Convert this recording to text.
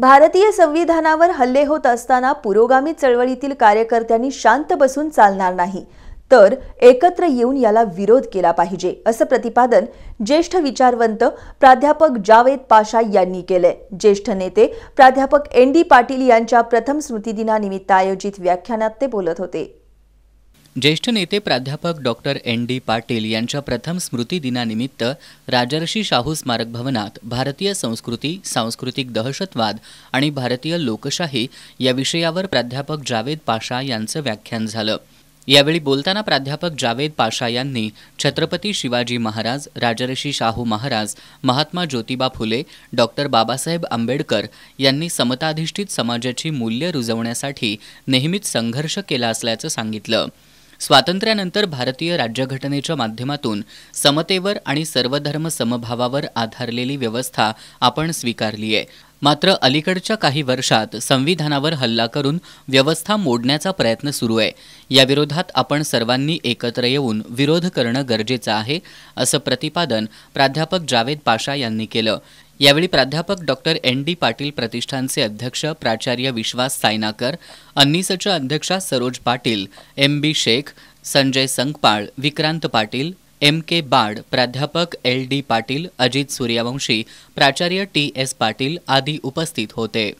भारतीय संविधानावर हल्ले होत असताना पुरोगामी चळवळीतील कार्यकर्त्यांनी शांत बसून चालणार नाही तर एकत्र येऊन याला विरोध केला पाहिजे असं प्रतिपादन ज्येष्ठ विचारवंत प्राध्यापक जावेद पाशा यांनी केलंय ज्येष्ठ नेते प्राध्यापक एन डी पाटील यांच्या प्रथम स्मृतिदिनानिमित्त आयोजित व्याख्यानात ते बोलत होते ज्येष्ठ नेते प्राध्यापक डॉक्टर एन डी पाटील यांच्या प्रथम स्मृतिदिनानिमित्त राजर्षी शाहू स्मारक भवनात भारतीय संस्कृती सांस्कृतिक दहशतवाद आणि भारतीय लोकशाही या विषयावर प्राध्यापक जावेद पाशा यांचं व्याख्यान झालं यावेळी बोलताना प्राध्यापक जावेद पाशा यांनी छत्रपती शिवाजी महाराज राजर्षी शाहू महाराज महात्मा ज्योतिबा फुले डॉक्टर बाबासाहेब आंबेडकर यांनी समताधिष्ठित समाजाची मूल्य रुजवण्यासाठी नेहमीच संघर्ष केला असल्याचं सांगितलं स्वातंत्र्यानंतर भारतीय राज्यघटनेच्या माध्यमातून समतेवर आणि सर्वधर्म समभावावर आधारलेली व्यवस्था आपण स्वीकारली आहे मात्र अलीकडच्या काही वर्षात संविधानावर हल्ला करून व्यवस्था मोडण्याचा प्रयत्न सुरू आहे याविरोधात आपण सर्वांनी एकत्र येऊन विरोध करणं गरजेचं आहे असं प्रतिपादन प्राध्यापक जावेद पाशा यांनी केलं यावेळी प्राध्यापक डॉक्टर एन डी पाटील प्रतिष्ठानचे अध्यक्ष प्राचार्य विश्वास सायनाकर अन्नीसच्या अध्यक्षा Saroj Patil M B Shaikh Sanjay Sangpal Vikrant Patil M K Bad प्राध्यापक एल डी पाटील अजित सूर्यवंशी प्राचार्य टी एस पाटील आदी उपस्थित होते